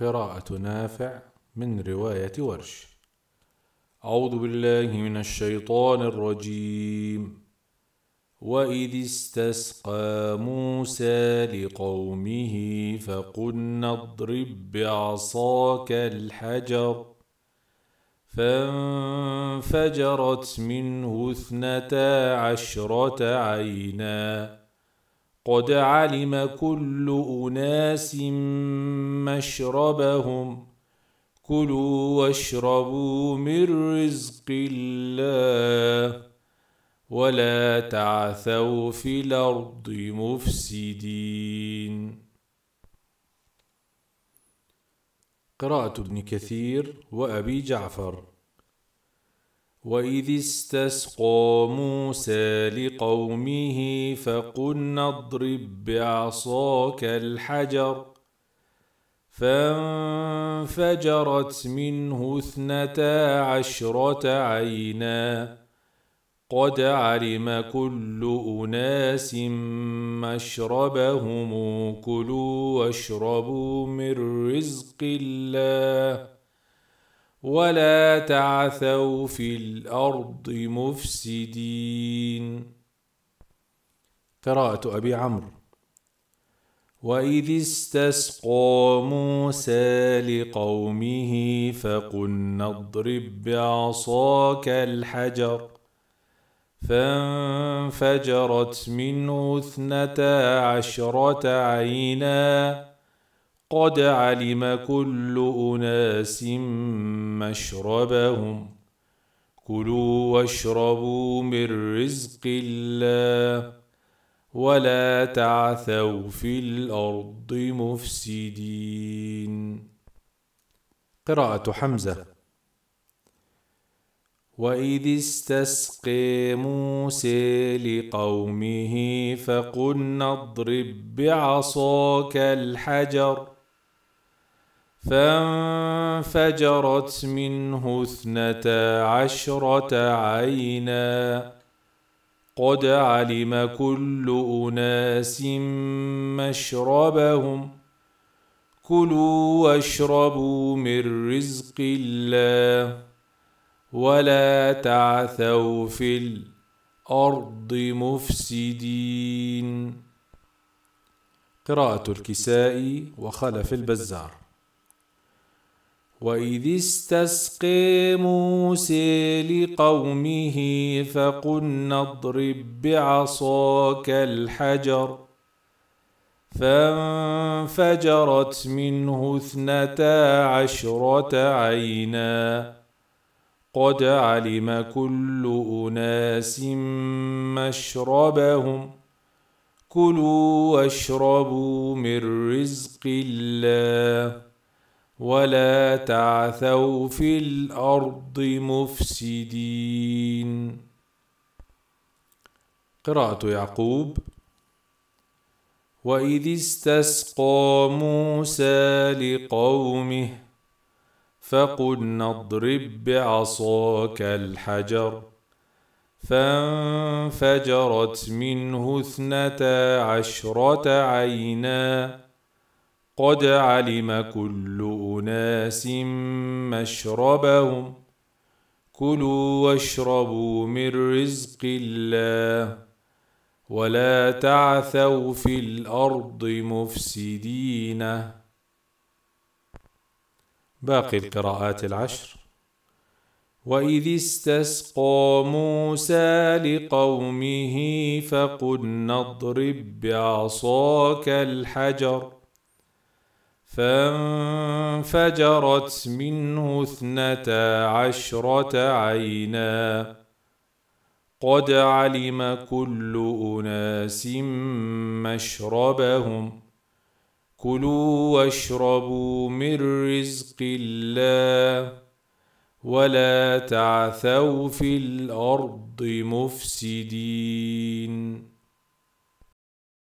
قراءة نافع من رواية ورش أعوذ بالله من الشيطان الرجيم وإذ استسقى موسى لقومه فقلنا اضرب بعصاك الحجر فانفجرت منه اثنتا عشرة عيناً قد علم كل أناس مشربهم كلوا واشربوا من رزق الله ولا تعثوا في الأرض مفسدين قراءة ابن كثير وأبي جعفر وإذ استسقى موسى لقومه فقلنا اضرب بعصاك الحجر فانفجرت منه اثنتا عشرة عينا قد علم كل أناس مشربهم كلوا واشربوا من رزق الله ولا تعثوا في الأرض مفسدين قراءة أبي عمرو وإذ استسقى موسى لقومه فقلنا اضرب بعصاك الحجر فانفجرت منه اثنتا عشرة عيناً قد علم كل أناس مشربهم كلوا واشربوا من رزق الله ولا تعثوا في الأرض مفسدين قراءة حمزة وإذ استسقي موسى لقومه فقلنا اضرب بعصاك الحجر ۖ فانفجرت منه اثنتا عشرة عينا قد علم كل أناس مشربهم كلوا واشربوا من رزق الله ولا تعثوا في الأرض مفسدين قراءة الكسائي وخلف البزار وإذ استسقي موسى لقومه فقلنا اضرب بعصاك الحجر فانفجرت منه اثنتا عشرة عينا قد علم كل أناس مشربهم كلوا واشربوا من رزق الله ولا تعثوا في الارض مفسدين قراءه يعقوب واذ استسقى موسى لقومه فقلنا اضرب بعصاك الحجر فانفجرت منه اثنتا عشره عينا قد علم كل اناس مشربهم كلوا واشربوا من رزق الله ولا تعثوا في الارض مفسدين باقي القراءات العشر واذ استسقى موسى لقومه فقلنا اضرب بعصاك الحجر فانفجرت منه اثنتا عشرة عينا قد علم كل أناس مشربهم كلوا واشربوا من رزق الله ولا تعثوا في الأرض مفسدين